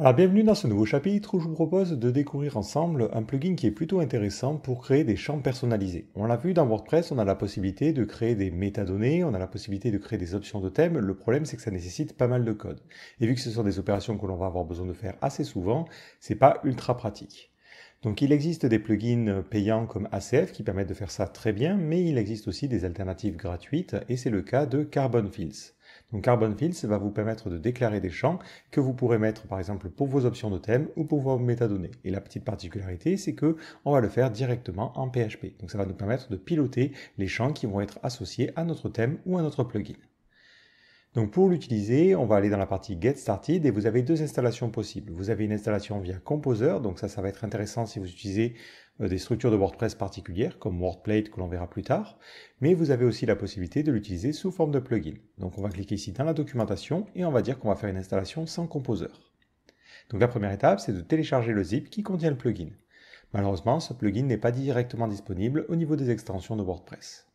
Alors ah, bienvenue dans ce nouveau chapitre où je vous propose de découvrir ensemble un plugin qui est plutôt intéressant pour créer des champs personnalisés. On l'a vu dans WordPress, on a la possibilité de créer des métadonnées, on a la possibilité de créer des options de thème. Le problème c'est que ça nécessite pas mal de code. Et vu que ce sont des opérations que l'on va avoir besoin de faire assez souvent, c'est pas ultra pratique. Donc il existe des plugins payants comme ACF qui permettent de faire ça très bien, mais il existe aussi des alternatives gratuites et c'est le cas de Carbon Fields. Donc Carbon Fields va vous permettre de déclarer des champs que vous pourrez mettre par exemple pour vos options de thème ou pour vos métadonnées. Et la petite particularité, c'est que on va le faire directement en PHP. Donc ça va nous permettre de piloter les champs qui vont être associés à notre thème ou à notre plugin. Donc pour l'utiliser, on va aller dans la partie Get Started et vous avez deux installations possibles. Vous avez une installation via Composer, donc ça, ça va être intéressant si vous utilisez euh, des structures de WordPress particulières comme WordPlate que l'on verra plus tard, mais vous avez aussi la possibilité de l'utiliser sous forme de plugin. Donc on va cliquer ici dans la documentation et on va dire qu'on va faire une installation sans composeur. Donc la première étape, c'est de télécharger le zip qui contient le plugin. Malheureusement, ce plugin n'est pas directement disponible au niveau des extensions de WordPress.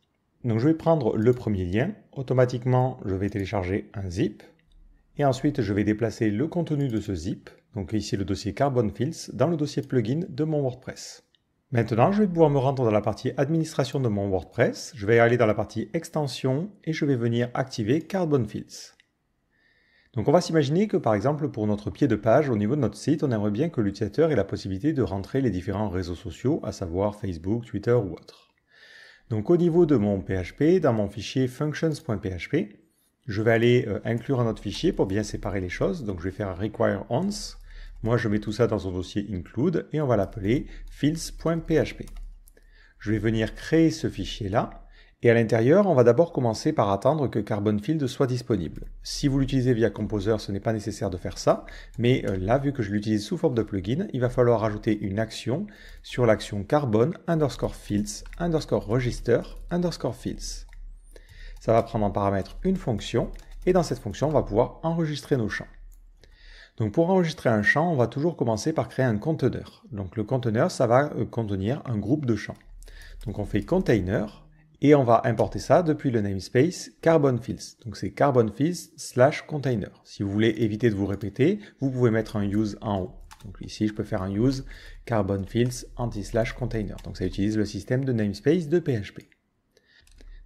Donc je vais prendre le premier lien, automatiquement je vais télécharger un zip, et ensuite je vais déplacer le contenu de ce zip, donc ici le dossier Carbon Fields, dans le dossier plugin de mon WordPress. Maintenant, je vais pouvoir me rendre dans la partie administration de mon WordPress. Je vais aller dans la partie extension et je vais venir activer Carbon Fields. Donc on va s'imaginer que par exemple pour notre pied de page au niveau de notre site, on aimerait bien que l'utilisateur ait la possibilité de rentrer les différents réseaux sociaux, à savoir Facebook, Twitter ou autre. Donc au niveau de mon PHP, dans mon fichier functions.php, je vais aller euh, inclure un autre fichier pour bien séparer les choses. Donc je vais faire require once moi, je mets tout ça dans un dossier include et on va l'appeler fields.php. Je vais venir créer ce fichier-là. Et à l'intérieur, on va d'abord commencer par attendre que Carbon Field soit disponible. Si vous l'utilisez via Composer, ce n'est pas nécessaire de faire ça, mais euh, là, vu que je l'utilise sous forme de plugin, il va falloir ajouter une action sur l'action Carbon underscore Fields underscore Register underscore Fields. Ça va prendre en paramètre une fonction, et dans cette fonction, on va pouvoir enregistrer nos champs. Donc pour enregistrer un champ, on va toujours commencer par créer un conteneur. Donc le conteneur, ça va euh, contenir un groupe de champs. Donc on fait container et on va importer ça depuis le namespace carbonfields. Donc c'est carbonfields slash container. Si vous voulez éviter de vous répéter, vous pouvez mettre un use en haut. Donc ici, je peux faire un use carbon-fields anti-slash container. Donc ça utilise le système de namespace de PHP.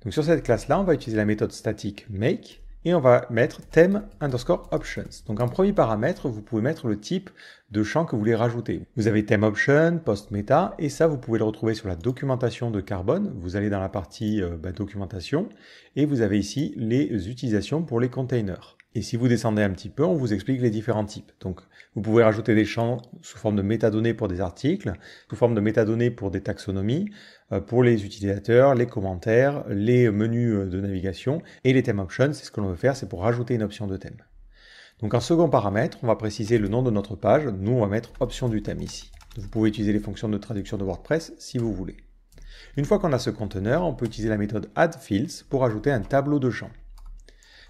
Donc sur cette classe-là, on va utiliser la méthode statique make et on va mettre thème underscore options. Donc en premier paramètre, vous pouvez mettre le type de champ que vous voulez rajouter. Vous avez thème option, post meta, et ça vous pouvez le retrouver sur la documentation de Carbone. Vous allez dans la partie euh, bah, documentation et vous avez ici les utilisations pour les containers. Et si vous descendez un petit peu, on vous explique les différents types. Donc, vous pouvez rajouter des champs sous forme de métadonnées pour des articles, sous forme de métadonnées pour des taxonomies, euh, pour les utilisateurs, les commentaires, les menus euh, de navigation et les thème options. C'est ce que l'on veut faire, c'est pour rajouter une option de thème. Donc un second paramètre, on va préciser le nom de notre page. Nous, on va mettre option du thème ici. Vous pouvez utiliser les fonctions de traduction de WordPress si vous voulez. Une fois qu'on a ce conteneur, on peut utiliser la méthode addFields pour ajouter un tableau de champs.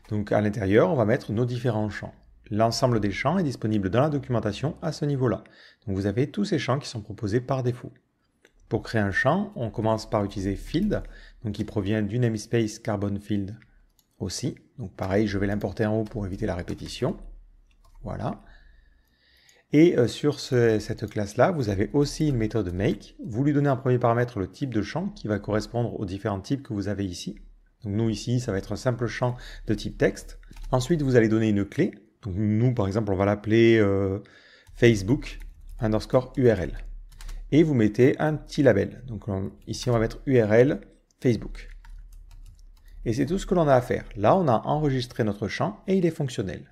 Donc à l'intérieur, on va mettre nos différents champs. L'ensemble des champs est disponible dans la documentation à ce niveau-là. Donc vous avez tous ces champs qui sont proposés par défaut. Pour créer un champ, on commence par utiliser field, donc qui provient du namespace carbonField » field aussi. Donc pareil, je vais l'importer en haut pour éviter la répétition. Voilà. Et euh, sur cette classe-là, vous avez aussi une méthode make. Vous lui donnez un premier paramètre le type de champ qui va correspondre aux différents types que vous avez ici. Donc nous ici, ça va être un simple champ de type texte. Ensuite, vous allez donner une clé. Donc nous, par exemple, on va l'appeler euh, Facebook underscore URL et vous mettez un petit label. Donc ici, on va mettre URL Facebook. Et c'est tout ce que l'on a à faire. Là, on a enregistré notre champ et il est fonctionnel.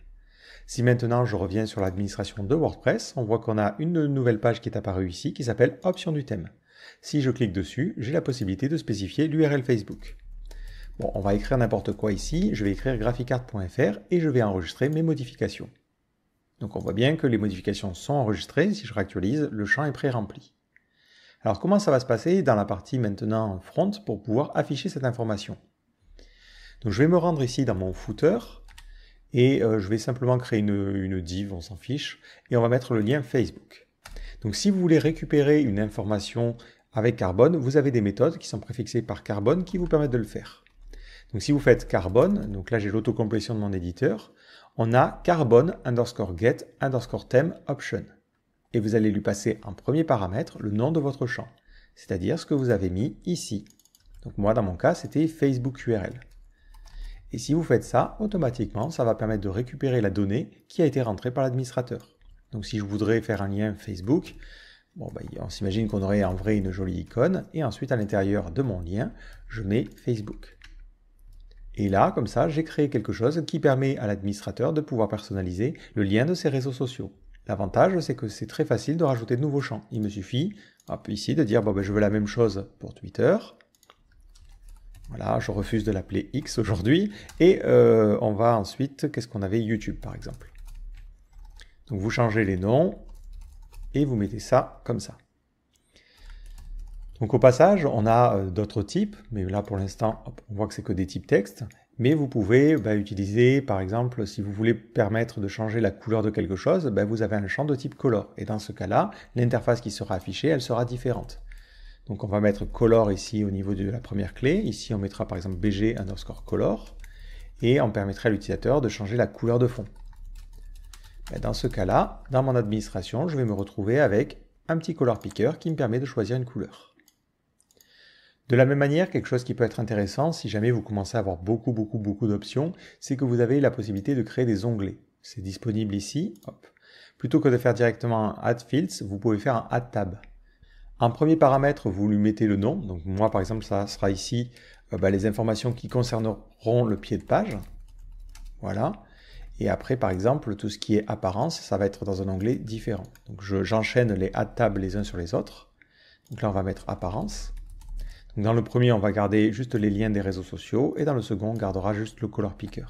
Si maintenant je reviens sur l'administration de WordPress, on voit qu'on a une nouvelle page qui est apparue ici qui s'appelle Option du thème. Si je clique dessus, j'ai la possibilité de spécifier l'URL Facebook. Bon, on va écrire n'importe quoi ici, je vais écrire graphicart.fr et je vais enregistrer mes modifications. Donc on voit bien que les modifications sont enregistrées, si je réactualise, le champ est pré-rempli. Alors comment ça va se passer dans la partie maintenant front pour pouvoir afficher cette information Donc je vais me rendre ici dans mon footer et euh, je vais simplement créer une, div, on s'en fiche, et on va mettre le lien Facebook. Donc si vous voulez récupérer une information avec Carbone, vous avez des méthodes qui sont préfixées par Carbone qui vous permettent de le faire. Donc si vous faites Carbone, donc là j'ai l'autocomplétion de mon éditeur, on a Carbone underscore get underscore theme option et vous allez lui passer en premier paramètre, le nom de votre champ, c'est-à-dire ce que vous avez mis ici. Donc moi, dans mon cas, c'était Facebook URL. Et si vous faites ça, automatiquement, ça va permettre de récupérer la donnée qui a été rentrée par l'administrateur. Donc si je voudrais faire un lien Facebook, bon, ben, on s'imagine qu'on aurait en vrai une jolie icône, et ensuite à l'intérieur de mon lien, je mets Facebook. Et là, comme ça, j'ai créé quelque chose qui permet à l'administrateur de pouvoir personnaliser le lien de ses réseaux sociaux. L'avantage, c'est que c'est très facile de rajouter de nouveaux champs. Il me suffit, ici, de dire, ben, je veux la même chose pour Twitter. Voilà, je refuse de l'appeler X aujourd'hui. Et euh, on va ensuite, qu'est-ce qu'on avait YouTube, par exemple. Donc vous changez les noms et vous mettez ça comme ça. Donc au passage, on a euh, d'autres types, mais là pour l'instant, on voit que c'est que des types texte. Mais vous pouvez bah, utiliser, par exemple, si vous voulez permettre de changer la couleur de quelque chose, bah, vous avez un champ de type color. Et dans ce cas-là, l'interface qui sera affichée, elle sera différente. Donc on va mettre color ici au niveau de la première clé. Ici, on mettra par exemple bg underscore color. Et on permettra à l'utilisateur de changer la couleur de fond. Bah, dans ce cas-là, dans mon administration, je vais me retrouver avec un petit color picker qui me permet de choisir une couleur. De la même manière, quelque chose qui peut être intéressant, si jamais vous commencez à avoir beaucoup, beaucoup, beaucoup d'options, c'est que vous avez la possibilité de créer des onglets. C'est disponible ici. Plutôt que de faire directement un Add Fields, vous pouvez faire un Add Tab. Un premier paramètre, vous lui mettez le nom. Donc moi, par exemple, ça sera ici euh, bah, les informations qui concerneront le pied de page. Voilà. Et après, par exemple, tout ce qui est apparence, ça va être dans un onglet différent. Donc j'enchaîne les Add Tabs les uns sur les autres. Donc là, on va mettre apparence. Dans le premier, on va garder juste les liens des réseaux sociaux et dans le second, on gardera juste le color picker.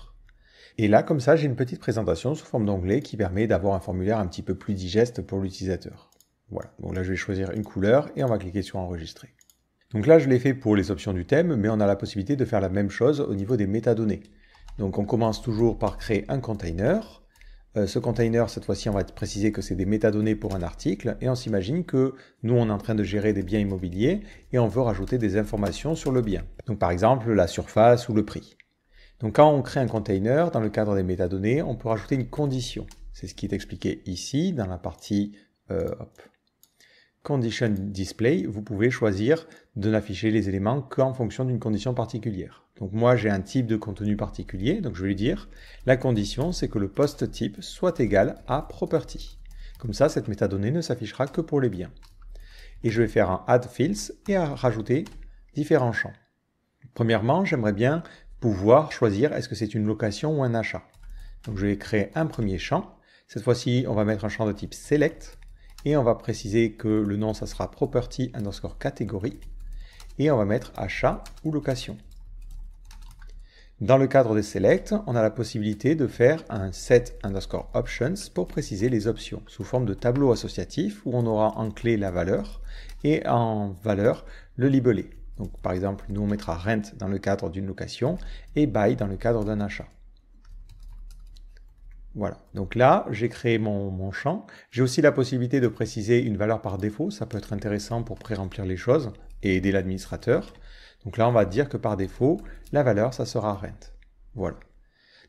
Et là, comme ça, j'ai une petite présentation sous forme d'onglet qui permet d'avoir un formulaire un petit peu plus digeste pour l'utilisateur. Voilà, donc là je vais choisir une couleur et on va cliquer sur enregistrer. Donc là je l'ai fait pour les options du thème, mais on a la possibilité de faire la même chose au niveau des métadonnées. Donc on commence toujours par créer un container, euh, ce container, cette fois-ci, on va préciser que c'est des métadonnées pour un article, et on s'imagine que nous, on est en train de gérer des biens immobiliers, et on veut rajouter des informations sur le bien. Donc par exemple, la surface ou le prix. Donc quand on crée un container, dans le cadre des métadonnées, on peut rajouter une condition. C'est ce qui est expliqué ici, dans la partie euh, Condition Display, vous pouvez choisir de n'afficher les éléments qu'en fonction d'une condition particulière. Donc moi j'ai un type de contenu particulier, donc je vais lui dire la condition c'est que le post type soit égal à property. Comme ça cette métadonnée ne s'affichera que pour les biens. Et je vais faire un add fields et à rajouter différents champs. Premièrement, j'aimerais bien pouvoir choisir est-ce que c'est une location ou un achat. Donc je vais créer un premier champ. Cette fois-ci, on va mettre un champ de type select et on va préciser que le nom, ça sera property underscore catégorie. Et on va mettre achat ou location. Dans le cadre des select, on a la possibilité de faire un set underscore options pour préciser les options sous forme de tableau associatif où on aura en clé la valeur et en valeur le libellé. Donc par exemple, nous on mettra rent dans le cadre d'une location et buy dans le cadre d'un achat. Voilà, donc là, j'ai créé mon, champ. J'ai aussi la possibilité de préciser une valeur par défaut. Ça peut être intéressant pour pré-remplir les choses et aider l'administrateur. Donc là, on va dire que par défaut, la valeur, ça sera rent. Voilà.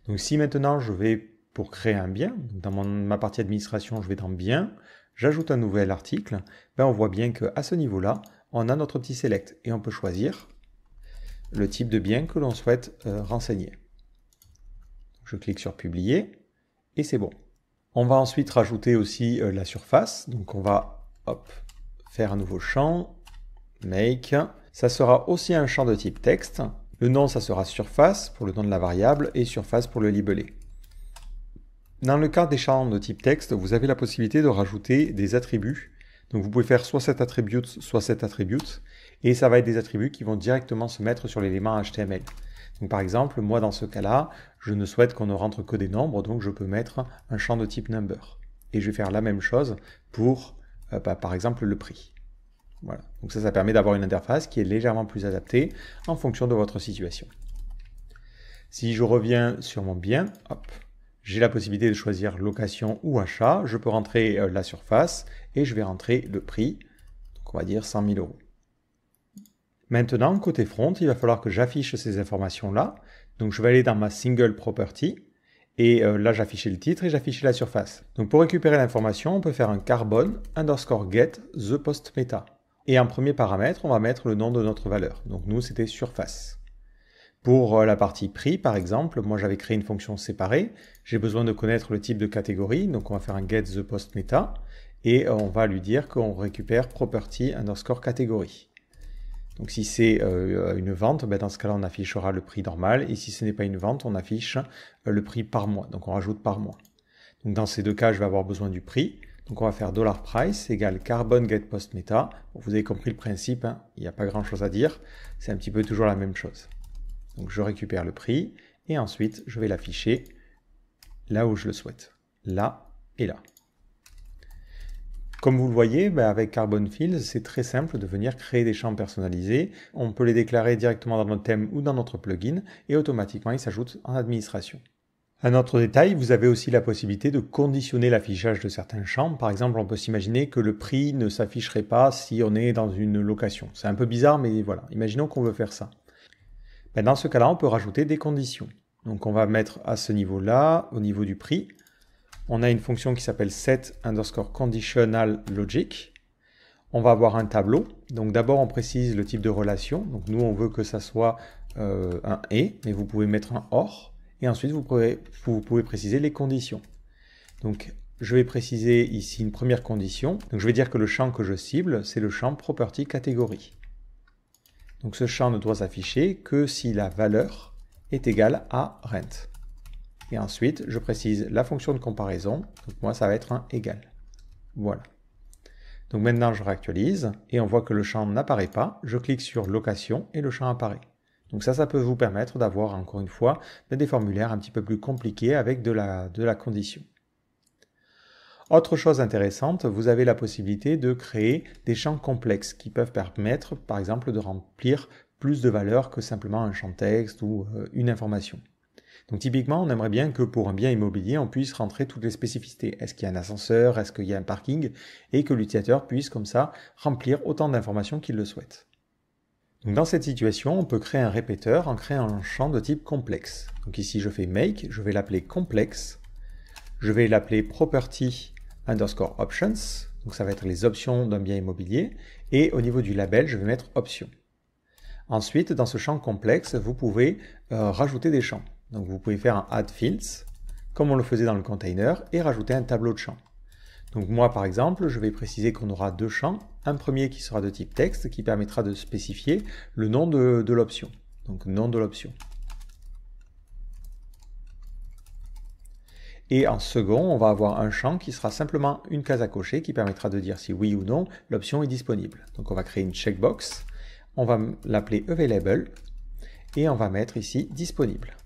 Donc si maintenant je vais pour créer un bien, dans ma partie administration, je vais dans bien, j'ajoute un nouvel article, ben on voit bien qu'à ce niveau-là, on a notre petit select et on peut choisir le type de bien que l'on souhaite euh, renseigner. Je clique sur publier et c'est bon. On va ensuite rajouter aussi euh, la surface, donc on va hop, faire un nouveau champ, make, ça sera aussi un champ de type texte, le nom ça sera surface pour le nom de la variable et surface pour le libellé. Dans le cas des champs de type texte, vous avez la possibilité de rajouter des attributs. Donc vous pouvez faire soit cet attribute, soit cet attribute, et ça va être des attributs qui vont directement se mettre sur l'élément HTML par exemple, moi dans ce cas-là, je ne souhaite qu'on ne rentre que des nombres, donc je peux mettre un champ de type number. Et je vais faire la même chose pour, euh, bah, par exemple, le prix. Voilà. Donc ça, ça permet d'avoir une interface qui est légèrement plus adaptée en fonction de votre situation. Si je reviens sur mon bien, j'ai la possibilité de choisir location ou achat. Je peux rentrer euh, la surface et je vais rentrer le prix. Donc on va dire 100 000 euros. Maintenant, côté front, il va falloir que j'affiche ces informations-là. Donc je vais aller dans ma single property, et euh, là j'affichais le titre et j'affichais la surface. Donc pour récupérer l'information, on peut faire un carbon underscore get the post meta. Et en premier paramètre, on va mettre le nom de notre valeur. Donc nous, c'était surface. Pour euh, la partie prix, par exemple, moi j'avais créé une fonction séparée. J'ai besoin de connaître le type de catégorie, donc on va faire un get the post meta et euh, on va lui dire qu'on récupère property underscore catégorie. Donc si c'est euh, une vente, ben, dans ce cas-là, on affichera le prix normal. Et si ce n'est pas une vente, on affiche euh, le prix par mois. Donc on rajoute par mois. dans ces deux cas, je vais avoir besoin du prix. Donc on va faire dollar $price égale carbon get post meta. vous avez compris le principe, hein. il n'y a pas grand chose à dire. C'est un petit peu toujours la même chose. Donc je récupère le prix et ensuite je vais l'afficher là où je le souhaite. Là et là. Comme vous le voyez, ben, avec Carbon Fields, c'est très simple de venir créer des champs personnalisés. On peut les déclarer directement dans notre thème ou dans notre plugin et automatiquement ils s'ajoutent en administration. Un autre détail, vous avez aussi la possibilité de conditionner l'affichage de certains champs. Par exemple, on peut s'imaginer que le prix ne s'afficherait pas si on est dans une location. C'est un peu bizarre, mais voilà, imaginons qu'on veut faire ça. Ben, dans ce cas-là, on peut rajouter des conditions. Donc on va mettre à ce niveau-là, au niveau du prix, on a une fonction qui s'appelle set underscore conditional logic. On va avoir un tableau. Donc d'abord, on précise le type de relation. Donc nous, on veut que ça soit euh, un et, mais vous pouvez mettre un or. Et ensuite, vous pouvez, vous pouvez préciser les conditions. Donc je vais préciser ici une première condition. Donc je vais dire que le champ que je cible, c'est le champ property catégorie. Donc ce champ ne doit s'afficher que si la valeur est égale à rent. Et ensuite, je précise la fonction de comparaison. Donc moi, ça va être un égal. Voilà. Donc maintenant, je réactualise et on voit que le champ n'apparaît pas. Je clique sur location et le champ apparaît. Donc ça, ça peut vous permettre d'avoir, encore une fois, des formulaires un petit peu plus compliqués avec de la, de la condition. Autre chose intéressante, vous avez la possibilité de créer des champs complexes qui peuvent permettre, par exemple, de remplir plus de valeurs que simplement un champ texte ou euh, une information. Donc typiquement, on aimerait bien que pour un bien immobilier, on puisse rentrer toutes les spécificités. Est-ce qu'il y a un ascenseur Est-ce qu'il y a un parking Et que l'utilisateur puisse comme ça remplir autant d'informations qu'il le souhaite. Donc dans cette situation, on peut créer un répéteur en créant un champ de type complexe. Donc ici, je fais make, je vais l'appeler complexe. Je vais l'appeler property underscore options. Donc ça va être les options d'un bien immobilier. Et au niveau du label, je vais mettre options. Ensuite, dans ce champ complexe, vous pouvez euh, rajouter des champs. Donc vous pouvez faire un add fields, comme on le faisait dans le container, et rajouter un tableau de champs. Donc moi par exemple, je vais préciser qu'on aura deux champs, un premier qui sera de type texte, qui permettra de spécifier le nom de, l'option. Donc nom de l'option. Et en second, on va avoir un champ qui sera simplement une case à cocher qui permettra de dire si oui ou non l'option est disponible. Donc on va créer une checkbox, on va l'appeler available et on va mettre ici disponible.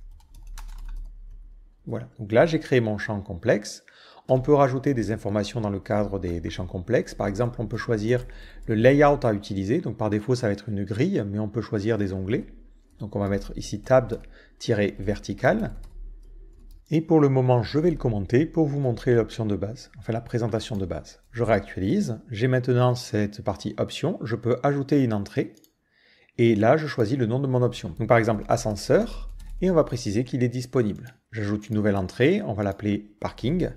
Voilà, donc là j'ai créé mon champ complexe. On peut rajouter des informations dans le cadre des, champs complexes. Par exemple, on peut choisir le layout à utiliser. Donc par défaut, ça va être une grille, mais on peut choisir des onglets. Donc on va mettre ici tab-vertical. Et pour le moment, je vais le commenter pour vous montrer l'option de base, enfin la présentation de base. Je réactualise. J'ai maintenant cette partie option. Je peux ajouter une entrée. Et là, je choisis le nom de mon option. Donc par exemple, ascenseur et on va préciser qu'il est disponible. J'ajoute une nouvelle entrée, on va l'appeler parking,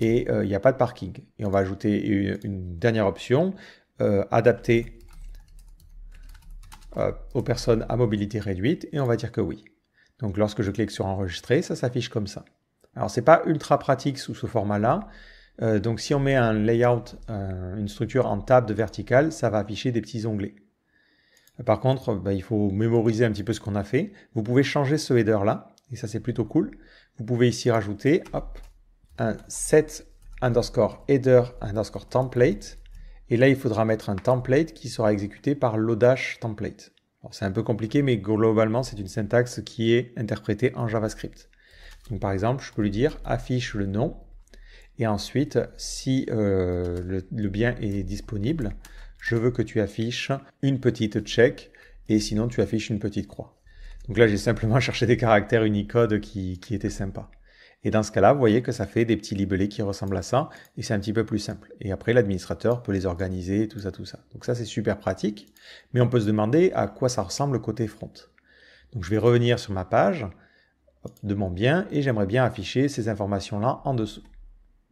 et euh, il n'y a pas de parking. Et on va ajouter une, dernière option, euh, Adapter euh, aux personnes à mobilité réduite, et on va dire que oui. Donc lorsque je clique sur enregistrer, ça s'affiche comme ça. Alors ce n'est pas ultra pratique sous ce format-là, donc si on met un layout, une structure en table de verticale, ça va afficher des petits onglets. Par contre, bah, il faut mémoriser un petit peu ce qu'on a fait. Vous pouvez changer ce header là, et ça c'est plutôt cool. Vous pouvez ici rajouter un set underscore header underscore template. Et là, il faudra mettre un template qui sera exécuté par l'Odash template. C'est un peu compliqué, mais globalement, c'est une syntaxe qui est interprétée en JavaScript. par exemple, je peux lui dire affiche le nom. Et ensuite, si euh, le bien est disponible, je veux que tu affiches une petite check et sinon tu affiches une petite croix. Donc là, j'ai simplement cherché des caractères Unicode qui, étaient sympas. Et dans ce cas-là, vous voyez que ça fait des petits libellés qui ressemblent à ça, et c'est un petit peu plus simple. Et après, l'administrateur peut les organiser, tout ça, tout ça. Donc ça, c'est super pratique, mais on peut se demander à quoi ça ressemble côté front. Donc je vais revenir sur ma page de mon bien, et j'aimerais bien afficher ces informations-là en dessous.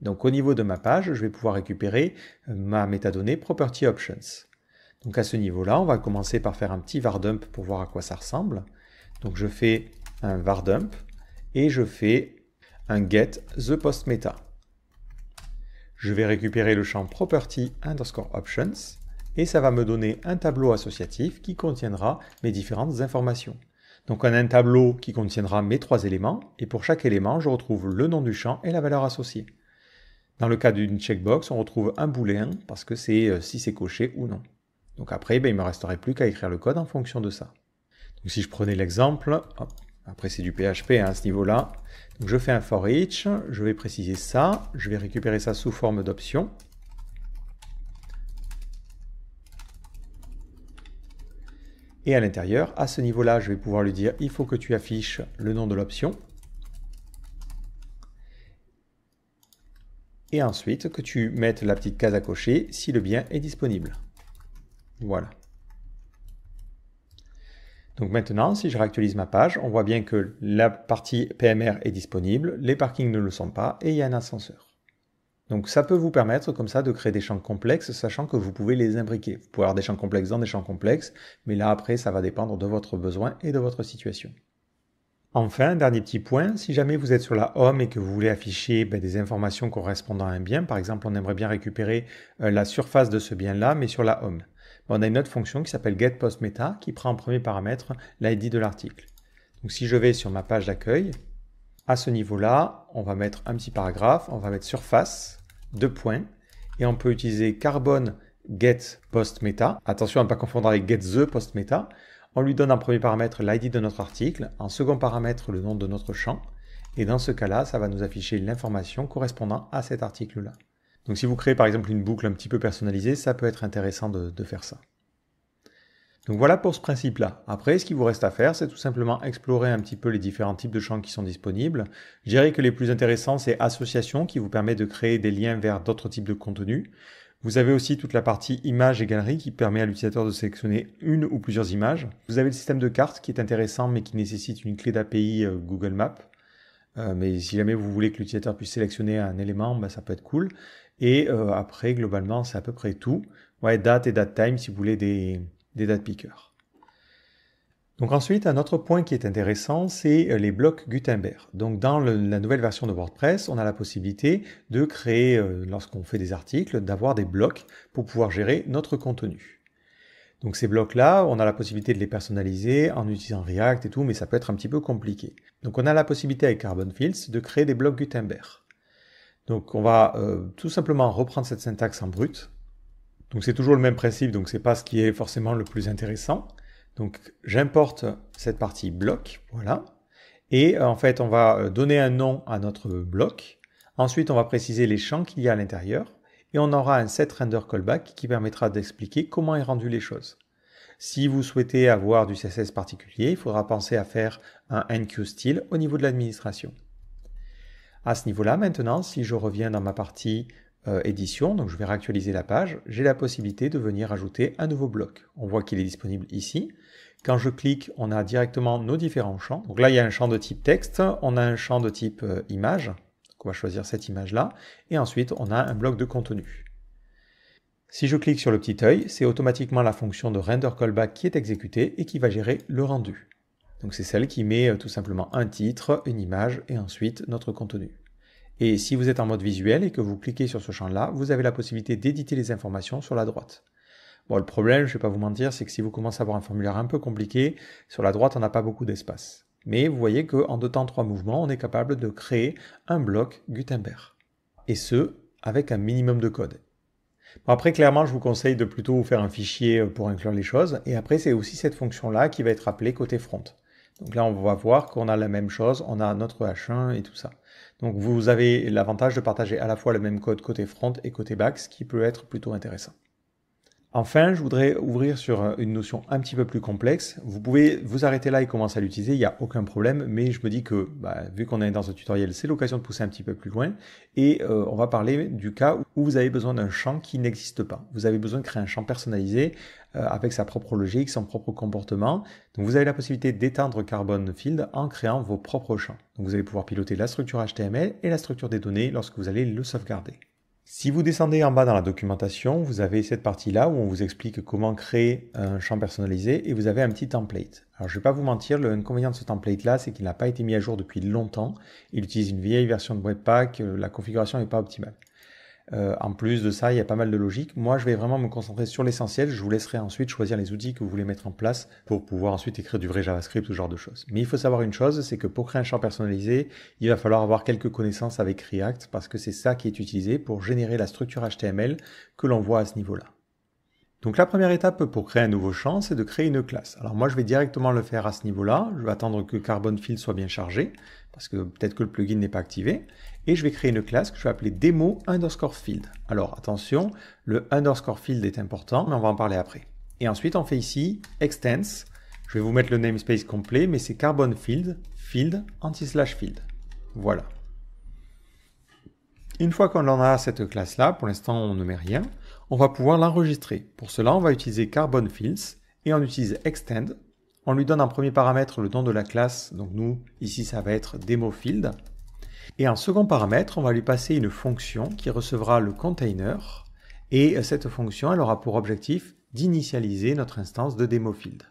Donc au niveau de ma page, je vais pouvoir récupérer euh, ma métadonnée Property Options. Donc à ce niveau-là, on va commencer par faire un petit var dump pour voir à quoi ça ressemble. Donc je fais un var dump et je fais un get the post meta. Je vais récupérer le champ property underscore options et ça va me donner un tableau associatif qui contiendra mes différentes informations. Donc on a un tableau qui contiendra mes trois éléments et pour chaque élément, je retrouve le nom du champ et la valeur associée. Dans le cas d'une checkbox, on retrouve un booléen parce que c'est euh, si c'est coché ou non. Donc après, il ben, il me resterait plus qu'à écrire le code en fonction de ça. Donc si je prenais l'exemple, après c'est du PHP hein, à ce niveau-là, je fais un for each, je vais préciser ça, je vais récupérer ça sous forme d'option. Et à l'intérieur, à ce niveau-là, je vais pouvoir lui dire il faut que tu affiches le nom de l'option, et ensuite que tu mettes la petite case à cocher si le bien est disponible. Voilà. Donc maintenant, si je réactualise ma page, on voit bien que la partie PMR est disponible, les parkings ne le sont pas et il y a un ascenseur. Donc ça peut vous permettre comme ça de créer des champs complexes, sachant que vous pouvez les imbriquer. Vous pouvez avoir des champs complexes dans des champs complexes, mais là après ça va dépendre de votre besoin et de votre situation. Enfin, dernier petit point, si jamais vous êtes sur la home et que vous voulez afficher ben, des informations correspondant à un bien, par exemple on aimerait bien récupérer euh, la surface de ce bien-là, mais sur la home, on a une autre fonction qui s'appelle getPostMeta qui prend en premier paramètre l'ID de l'article. Donc si je vais sur ma page d'accueil, à ce niveau-là, on va mettre un petit paragraphe, on va mettre surface, deux points, et on peut utiliser carbone get Attention à ne pas confondre avec getThePostMeta. post meta. On lui donne en premier paramètre l'ID de notre article, en second paramètre le nom de notre champ, et dans ce cas-là, ça va nous afficher l'information correspondant à cet article-là. Donc si vous créez par exemple une boucle un petit peu personnalisée, ça peut être intéressant de, de faire ça. Donc voilà pour ce principe-là. Après, ce qu'il vous reste à faire, c'est tout simplement explorer un petit peu les différents types de champs qui sont disponibles. Je dirais que les plus intéressants, c'est association qui vous permet de créer des liens vers d'autres types de contenus. Vous avez aussi toute la partie images et galeries qui permet à l'utilisateur de sélectionner une ou plusieurs images. Vous avez le système de cartes qui est intéressant mais qui nécessite une clé d'API euh, Google Maps. Euh, mais si jamais vous voulez que l'utilisateur puisse sélectionner un élément, bah, ça peut être cool. Et euh, après, globalement, c'est à peu près tout. Ouais, date et date time si vous voulez des, des dates pickers. Donc ensuite, un autre point qui est intéressant, c'est euh, les blocs Gutenberg. Donc dans la nouvelle version de WordPress, on a la possibilité de créer, euh, lorsqu'on fait des articles, d'avoir des blocs pour pouvoir gérer notre contenu. Donc ces blocs-là, on a la possibilité de les personnaliser en utilisant React et tout, mais ça peut être un petit peu compliqué. Donc on a la possibilité avec Carbon Fields de créer des blocs Gutenberg. Donc on va euh, tout simplement reprendre cette syntaxe en brut. Donc c'est toujours le même principe, donc c'est pas ce qui est forcément le plus intéressant. Donc j'importe cette partie bloc, voilà. Et euh, en fait, on va euh, donner un nom à notre bloc. Ensuite, on va préciser les champs qu'il y a à l'intérieur. Et on aura un set render callback qui permettra d'expliquer comment est rendu les choses. Si vous souhaitez avoir du CSS particulier, il faudra penser à faire un NQ style au niveau de l'administration. À ce niveau-là, maintenant, si je reviens dans ma partie euh, édition, donc je vais réactualiser la page, j'ai la possibilité de venir ajouter un nouveau bloc. On voit qu'il est disponible ici. Quand je clique, on a directement nos différents champs. Donc là, il y a un champ de type texte, on a un champ de type euh, image, donc on va choisir cette image-là, et ensuite on a un bloc de contenu. Si je clique sur le petit œil, c'est automatiquement la fonction de render callback qui est exécutée et qui va gérer le rendu. Donc c'est celle qui met euh, tout simplement un titre, une image et ensuite notre contenu. Et si vous êtes en mode visuel et que vous cliquez sur ce champ-là, vous avez la possibilité d'éditer les informations sur la droite. Bon, le problème, je ne vais pas vous mentir, c'est que si vous commencez à avoir un formulaire un peu compliqué, sur la droite, on n'a pas beaucoup d'espace. Mais vous voyez qu'en deux temps, trois mouvements, on est capable de créer un bloc Gutenberg. Et ce, avec un minimum de code. après, clairement, je vous conseille de plutôt vous faire un fichier euh, pour inclure les choses. Et après, c'est aussi cette fonction-là qui va être appelée côté front. Donc là, on va voir qu'on a la même chose, on a notre H1 et tout ça. Donc vous avez l'avantage de partager à la fois le même code côté front et côté back, ce qui peut être plutôt intéressant. Enfin, je voudrais ouvrir sur euh, une notion un petit peu plus complexe. Vous pouvez vous arrêter là et commencer à l'utiliser, il n'y a aucun problème, mais je me dis que bah, vu qu'on est dans ce tutoriel, c'est l'occasion de pousser un petit peu plus loin. Et euh, on va parler du cas où vous avez besoin d'un champ qui n'existe pas. Vous avez besoin de créer un champ personnalisé euh, avec sa propre logique, son propre comportement. Donc vous avez la possibilité d'étendre Carbon Field en créant vos propres champs. Donc vous allez pouvoir piloter la structure HTML et la structure des données lorsque vous allez le sauvegarder. Si vous descendez en bas dans la documentation, vous avez cette partie-là où on vous explique comment créer un champ personnalisé et vous avez un petit template. Alors je ne vais pas vous mentir, le inconvénient de ce template-là, c'est qu'il n'a pas été mis à jour depuis longtemps. Il utilise une vieille version de Webpack, euh, la configuration n'est pas optimale. Euh, en plus de ça, il y a pas mal de logique. Moi, je vais vraiment me concentrer sur l'essentiel. Je vous laisserai ensuite choisir les outils que vous voulez mettre en place pour pouvoir ensuite écrire du vrai JavaScript, ce genre de choses. Mais il faut savoir une chose, c'est que pour créer un champ personnalisé, il va falloir avoir quelques connaissances avec React parce que c'est ça qui est utilisé pour générer la structure HTML que l'on voit à ce niveau-là. Donc la première étape pour créer un nouveau champ, c'est de créer une classe. Alors moi, je vais directement le faire à ce niveau-là. Je vais attendre que Field soit bien chargé, parce que peut-être que le plugin n'est pas activé. Et je vais créer une classe que je vais appeler Demo underscore field. Alors attention, le underscore field est important, mais on va en parler après. Et ensuite, on fait ici extends. Je vais vous mettre le namespace complet, mais c'est CarbonField, field, anti-slash field. Voilà. Une fois qu'on en a cette classe-là, pour l'instant, on ne met rien on va pouvoir l'enregistrer. Pour cela, on va utiliser Carbon Fields et on utilise Extend. On lui donne un premier paramètre le nom de la classe, donc nous, ici, ça va être DemoField. Et en second paramètre, on va lui passer une fonction qui recevra le container. Et euh, cette fonction, elle aura pour objectif d'initialiser notre instance de DemoField.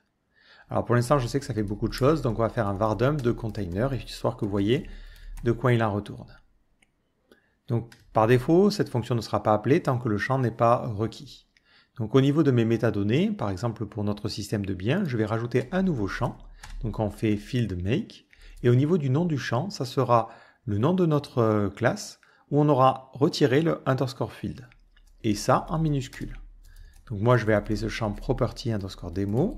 Alors pour l'instant, je sais que ça fait beaucoup de choses, donc on va faire un vardum de container, histoire que vous voyez de quoi il en retourne. Donc par défaut, cette fonction ne sera pas appelée tant que le champ n'est pas requis. Donc au niveau de mes métadonnées, par exemple pour notre système de biens, je vais rajouter un nouveau champ. Donc on fait field make. Et au niveau du nom du champ, ça sera le nom de notre euh, classe où on aura retiré le underscore field. Et ça en minuscule. Donc moi je vais appeler ce champ property underscore demo.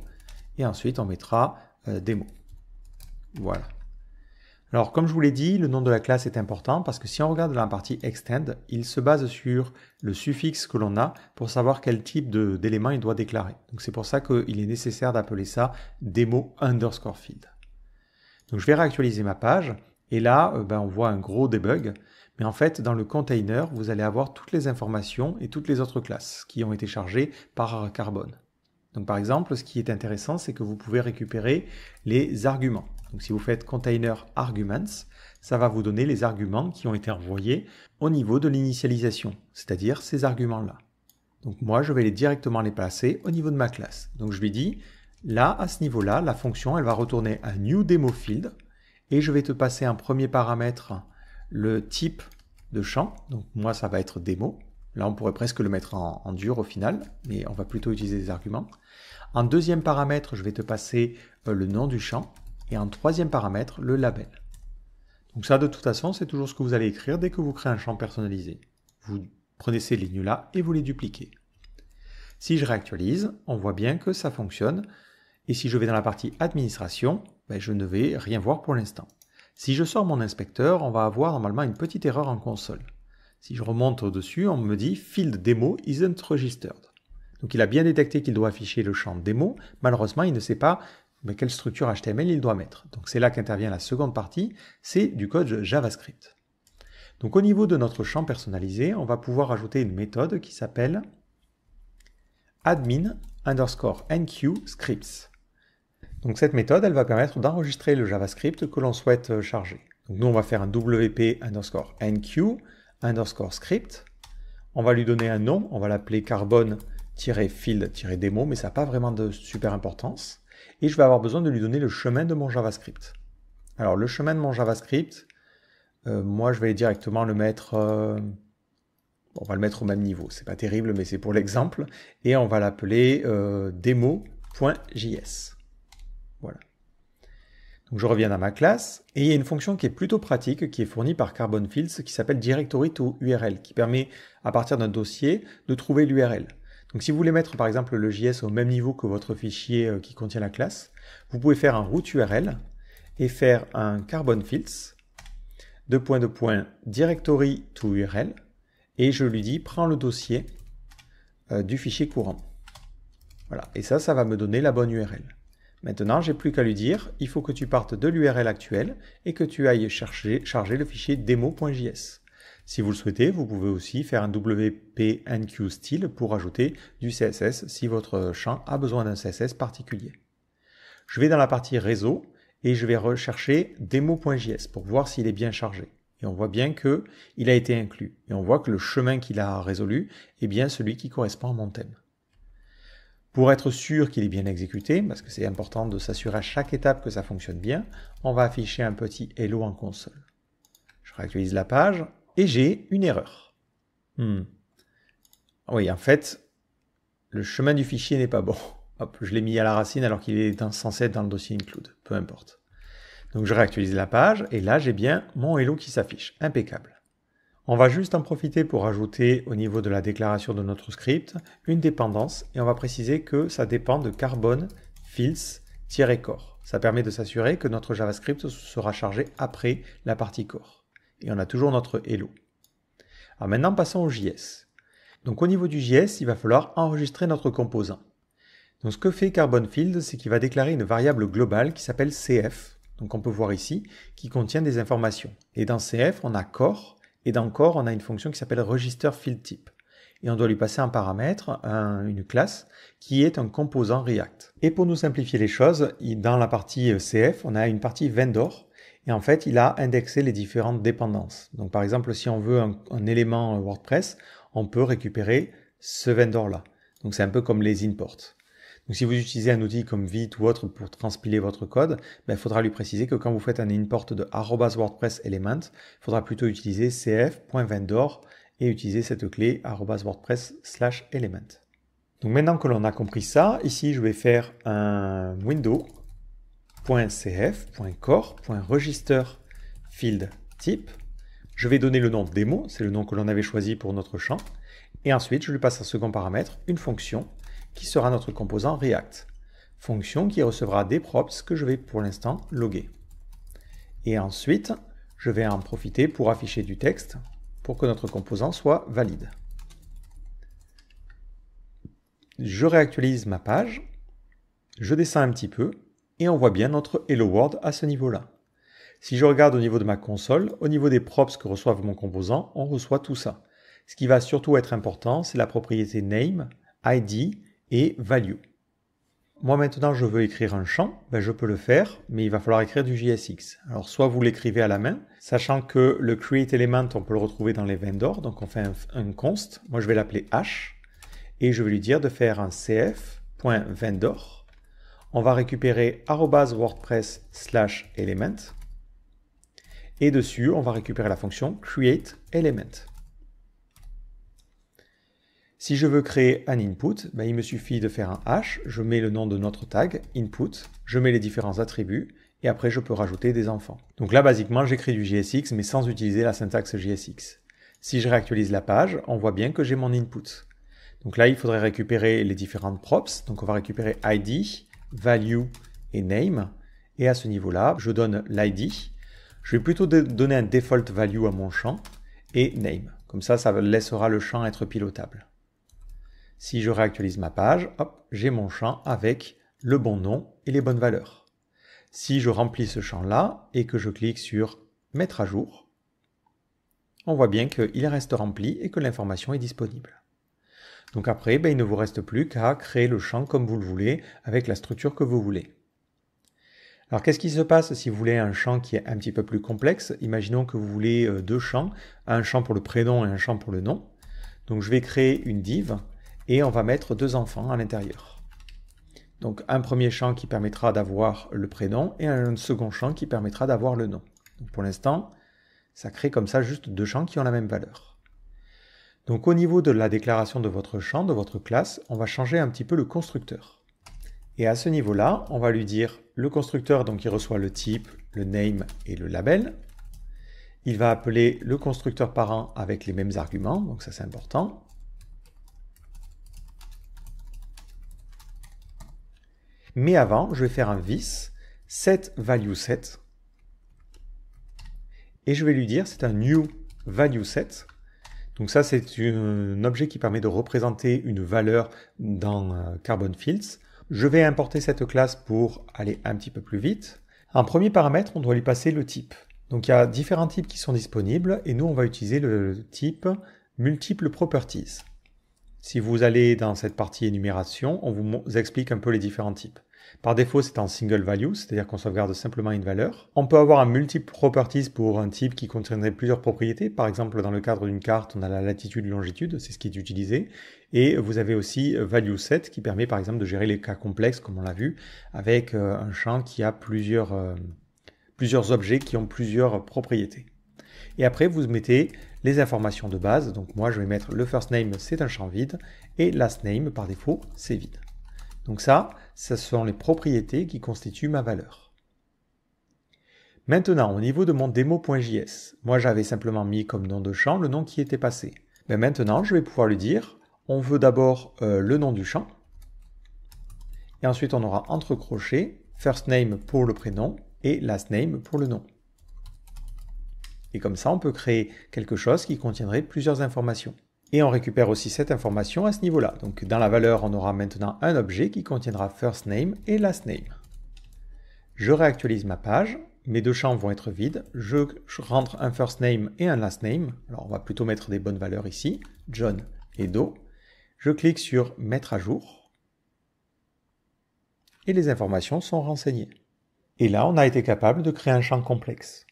Et ensuite on mettra euh, demo. Voilà. Alors comme je vous l'ai dit, le nom de la classe est important parce que si on regarde la partie extend, il se base sur le suffixe que l'on a pour savoir quel type d'élément il doit déclarer. c'est pour ça qu'il est nécessaire d'appeler ça démo underscore field. je vais réactualiser ma page et là euh, ben, on voit un gros debug. Mais en fait, dans le container, vous allez avoir toutes les informations et toutes les autres classes qui ont été chargées par Carbone. Donc par exemple, ce qui est intéressant, c'est que vous pouvez récupérer les arguments. Donc si vous faites container arguments, ça va vous donner les arguments qui ont été envoyés au niveau de l'initialisation, c'est-à-dire ces arguments-là. Donc moi, je vais les directement les placer au niveau de ma classe. Donc je lui dis, là, à ce niveau-là, la fonction, elle va retourner un new demo field, et je vais te passer un premier paramètre, le type de champ. Donc moi, ça va être démo. Là, on pourrait presque le mettre en, en dur au final, mais on va plutôt utiliser des arguments. En deuxième paramètre, je vais te passer euh, le nom du champ et en troisième paramètre, le label. Donc ça, de toute façon, c'est toujours ce que vous allez écrire dès que vous créez un champ personnalisé. Vous prenez ces lignes-là et vous les dupliquez. Si je réactualise, on voit bien que ça fonctionne. Et si je vais dans la partie administration, ben, je ne vais rien voir pour l'instant. Si je sors mon inspecteur, on va avoir normalement une petite erreur en console. Si je remonte au-dessus, on me dit Field Demo isn't registered. Donc il a bien détecté qu'il doit afficher le champ Demo ». Malheureusement, il ne sait pas mais quelle structure HTML il doit mettre. Donc c'est là qu'intervient la seconde partie, c'est du code JavaScript. Donc au niveau de notre champ personnalisé, on va pouvoir ajouter une méthode qui s'appelle admin underscore nq scripts. Donc cette méthode, elle va permettre d'enregistrer le JavaScript que l'on souhaite euh, charger. Donc nous, on va faire un wp underscore nq underscore script. On va lui donner un nom, on va l'appeler carbone-field-demo, mais ça n'a pas vraiment de super importance et je vais avoir besoin de lui donner le chemin de mon JavaScript. Alors le chemin de mon JavaScript, euh, moi je vais directement le mettre, euh, on va le mettre au même niveau, c'est pas terrible mais c'est pour l'exemple, et on va l'appeler euh, demo.js. Voilà. Donc je reviens à ma classe, et il y a une fonction qui est plutôt pratique, qui est fournie par Carbon Fields, qui s'appelle directory to URL, qui permet à partir d'un dossier de trouver l'URL. Donc si vous voulez mettre par exemple le JS au même niveau que votre fichier euh, qui contient la classe, vous pouvez faire un root URL et faire un carbon fields, de point de point directory to URL, et je lui dis prends le dossier euh, du fichier courant. Voilà, et ça, ça va me donner la bonne URL. Maintenant, j'ai plus qu'à lui dire, il faut que tu partes de l'URL actuelle et que tu ailles chercher, charger le fichier demo.js. Si vous le souhaitez, vous pouvez aussi faire un WPNQ style pour ajouter du CSS si votre champ a besoin d'un CSS particulier. Je vais dans la partie réseau et je vais rechercher demo.js pour voir s'il est bien chargé. Et on voit bien qu'il a été inclus. Et on voit que le chemin qu'il a résolu est bien celui qui correspond à mon thème. Pour être sûr qu'il est bien exécuté, parce que c'est important de s'assurer à chaque étape que ça fonctionne bien, on va afficher un petit hello en console. Je réactualise la page et j'ai une erreur. Hmm. Ah oui, en fait, le chemin du fichier n'est pas bon. Hop, je l'ai mis à la racine alors qu'il est censé être dans le dossier include, peu importe. Donc je réactualise la page et là j'ai bien mon hello qui s'affiche, impeccable. On va juste en profiter pour ajouter au niveau de la déclaration de notre script une dépendance et on va préciser que ça dépend de carbone fields-core. Ça permet de s'assurer que notre JavaScript sera chargé après la partie core et on a toujours notre hello. Alors maintenant, passons au JS. Donc au niveau du JS, il va falloir enregistrer notre composant. Donc ce que fait CarbonField, c'est qu'il va déclarer une variable globale qui s'appelle CF, donc on peut voir ici, qui contient des informations. Et dans CF, on a Core. et dans Core, on a une fonction qui s'appelle registerFieldType. Et on doit lui passer un paramètre, une classe, qui est un composant React. Et pour nous simplifier les choses, dans la partie euh, CF, on a une partie vendor, et en fait, il a indexé les différentes dépendances. Donc par exemple, si on veut un, élément euh, WordPress, on peut récupérer ce vendor-là. Donc c'est un peu comme les imports. Donc si vous utilisez un outil comme Vite ou autre pour transpiler votre code, il ben, faudra lui préciser que quand vous faites un import de WordPress element, il faudra plutôt utiliser cf.vendor et utiliser cette clé WordPress slash element. Donc maintenant que l'on a compris ça, ici je vais faire un window .cf.core.register type. Je vais donner le nom démo, c'est le nom que l'on avait choisi pour notre champ. Et ensuite, je lui passe un second paramètre, une fonction, qui sera notre composant React. Fonction qui recevra des props que je vais pour l'instant loguer. Et ensuite, je vais en profiter pour afficher du texte pour que notre composant soit valide. Je réactualise ma page, je descends un petit peu, et on voit bien notre Hello World à ce niveau-là. Si je regarde au niveau de ma console, au niveau des props que reçoivent mon composant, on reçoit tout ça. Ce qui va surtout être important, c'est la propriété name, id et value. Moi maintenant je veux écrire un champ, ben, je peux le faire, mais il va falloir écrire du JSX. Alors soit vous l'écrivez à la main, sachant que le create on peut le retrouver dans les vendors, donc on fait un const, moi je vais l'appeler h, et je vais lui dire de faire un cf.vendor on va récupérer wordpress slash element. Et dessus, on va récupérer la fonction create element. Si je veux créer un input, ben, il me suffit de faire un hash, je mets le nom de notre tag, input, je mets les différents attributs, et après je peux rajouter des enfants. Donc là, basiquement, j'écris du JSX, mais sans utiliser la syntaxe JSX. Si je réactualise la page, on voit bien que j'ai mon input. Donc là, il faudrait récupérer les différentes props, donc on va récupérer ID, value et name. Et à ce niveau-là, je donne l'ID. Je vais plutôt donner un default value à mon champ et name. Comme ça, ça laissera le champ être pilotable. Si je réactualise ma page, hop, j'ai mon champ avec le bon nom et les bonnes valeurs. Si je remplis ce champ-là et que je clique sur Mettre à jour, on voit bien qu'il reste rempli et que l'information est disponible. Donc après, ben, il ne vous reste plus qu'à créer le champ comme vous le voulez, avec la structure que vous voulez. Alors qu'est-ce qui se passe si vous voulez un champ qui est un petit peu plus complexe Imaginons que vous voulez euh, deux champs, un champ pour le prénom et un champ pour le nom. Donc je vais créer une div et on va mettre deux enfants à l'intérieur. Donc un premier champ qui permettra d'avoir le prénom et un second champ qui permettra d'avoir le nom. pour l'instant, ça crée comme ça juste deux champs qui ont la même valeur. Donc au niveau de la déclaration de votre champ, de votre classe, on va changer un petit peu le constructeur. Et à ce niveau-là, on va lui dire le constructeur, donc il reçoit le type, le name et le label. Il va appeler le constructeur parent avec les mêmes arguments, donc ça c'est important. Mais avant, je vais faire un vis, set value set. Et je vais lui dire c'est un new value set donc ça, c'est un objet qui permet de représenter une valeur dans euh, Carbon Fields. Je vais importer cette classe pour aller un petit peu plus vite. En premier paramètre, on doit lui passer le type. Donc il y a différents types qui sont disponibles et nous, on va utiliser le type Multiple Properties. Si vous allez dans cette partie énumération, on vous explique un peu les différents types. Par défaut, c'est en single value, c'est-à-dire qu'on sauvegarde simplement une valeur. On peut avoir un multiple properties pour un type qui contiendrait plusieurs propriétés. Par exemple, dans le cadre d'une carte, on a la latitude, longitude, c'est ce qui est utilisé. Et vous avez aussi euh, value set qui permet par exemple de gérer les cas complexes, comme on l'a vu, avec euh, un champ qui a plusieurs, euh, plusieurs objets qui ont plusieurs propriétés. Et après, vous mettez les informations de base. Donc moi, je vais mettre le first name, c'est un champ vide, et last name, par défaut, c'est vide. Donc ça, ce sont les propriétés qui constituent ma valeur. Maintenant, au niveau de mon demo.js, moi j'avais simplement mis comme nom de champ le nom qui était passé. Mais ben, maintenant, je vais pouvoir lui dire, on veut d'abord euh, le nom du champ, et ensuite on aura entre crochets first name pour le prénom et last name pour le nom. Et comme ça, on peut créer quelque chose qui contiendrait plusieurs informations. Et on récupère aussi cette information à ce niveau-là. Donc dans la valeur, on aura maintenant un objet qui contiendra first name et last name. Je réactualise ma page, mes deux champs vont être vides, je rentre un first name et un last name, alors on va plutôt mettre des bonnes valeurs ici, John et Do. Je clique sur mettre à jour, et les informations sont renseignées. Et là, on a été capable de créer un champ complexe.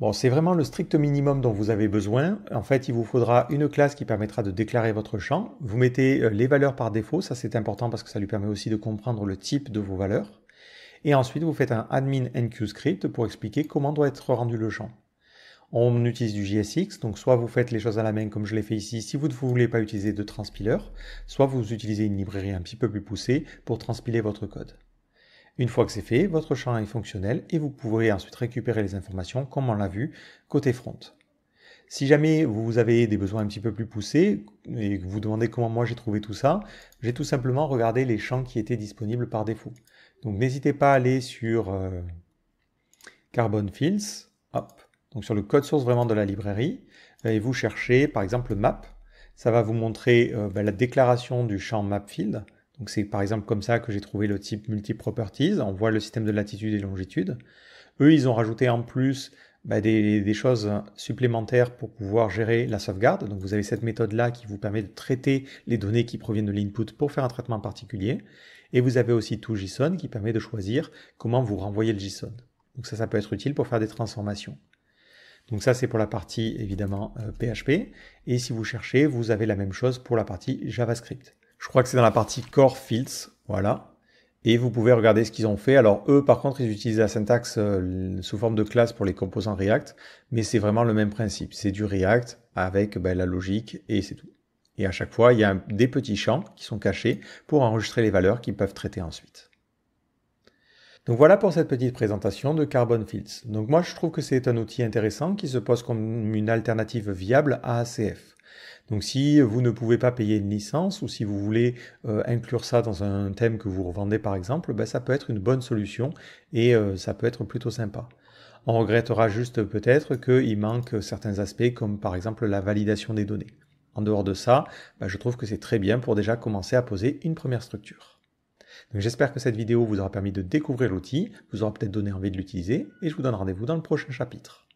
Bon, c'est vraiment le strict minimum dont vous avez besoin. En fait, il vous faudra une classe qui permettra de déclarer votre champ. Vous mettez euh, les valeurs par défaut, ça c'est important parce que ça lui permet aussi de comprendre le type de vos valeurs. Et ensuite, vous faites un admin script pour expliquer comment doit être rendu le champ. On utilise du JSX, donc soit vous faites les choses à la main comme je l'ai fait ici si vous ne voulez pas utiliser de transpiler, soit vous utilisez une librairie un petit peu plus poussée pour transpiler votre code. Une fois que c'est fait, votre champ est fonctionnel et vous pourrez ensuite récupérer les informations comme on l'a vu côté front. Si jamais vous avez des besoins un petit peu plus poussés et que vous demandez comment moi j'ai trouvé tout ça, j'ai tout simplement regardé les champs qui étaient disponibles par défaut. Donc n'hésitez pas à aller sur euh, Carbon Fields, donc sur le code source vraiment de la librairie, et vous cherchez par exemple map, ça va vous montrer euh, ben, la déclaration du champ map field, donc c'est par exemple comme ça que j'ai trouvé le type multi-properties. On voit le système de latitude et longitude. Eux, ils ont rajouté en plus bah, des, des, choses supplémentaires pour pouvoir gérer la sauvegarde. Donc vous avez cette méthode-là qui vous permet de traiter les données qui proviennent de l'input pour faire un traitement particulier. Et vous avez aussi tout JSON qui permet de choisir comment vous renvoyez le JSON. Donc ça, ça peut être utile pour faire des transformations. Donc ça, c'est pour la partie évidemment PHP. Euh, et si vous cherchez, vous avez la même chose pour la partie JavaScript. Je crois que c'est dans la partie Core Fields. Voilà. Et vous pouvez regarder ce qu'ils ont fait. Alors eux, par contre, ils utilisent la syntaxe euh, sous forme de classe pour les composants React, mais c'est vraiment le même principe. C'est du React avec ben, la logique et c'est tout. Et à chaque fois, il y a des petits champs qui sont cachés pour enregistrer les valeurs qu'ils peuvent traiter ensuite. Donc voilà pour cette petite présentation de Carbon Fields. Donc moi, je trouve que c'est un outil intéressant qui se pose comme une alternative viable à ACF. Donc si vous ne pouvez pas payer une licence ou si vous voulez euh, inclure ça dans un thème que vous revendez par exemple, ben, ça peut être une bonne solution et euh, ça peut être plutôt sympa. On regrettera juste peut-être qu'il manque certains aspects comme par exemple la validation des données. En dehors de ça, ben, je trouve que c'est très bien pour déjà commencer à poser une première structure. Donc j'espère que cette vidéo vous aura permis de découvrir l'outil, vous aura peut-être donné envie de l'utiliser, et je vous donne rendez-vous dans le prochain chapitre.